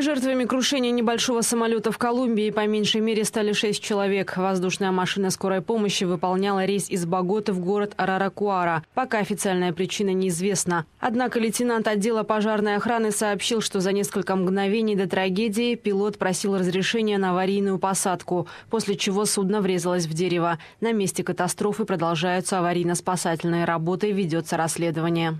Жертвами крушения небольшого самолета в Колумбии по меньшей мере стали шесть человек. Воздушная машина скорой помощи выполняла рейс из Боготы в город Араракуара. Пока официальная причина неизвестна. Однако лейтенант отдела пожарной охраны сообщил, что за несколько мгновений до трагедии пилот просил разрешения на аварийную посадку, после чего судно врезалось в дерево. На месте катастрофы продолжаются аварийно-спасательные работы и ведется расследование.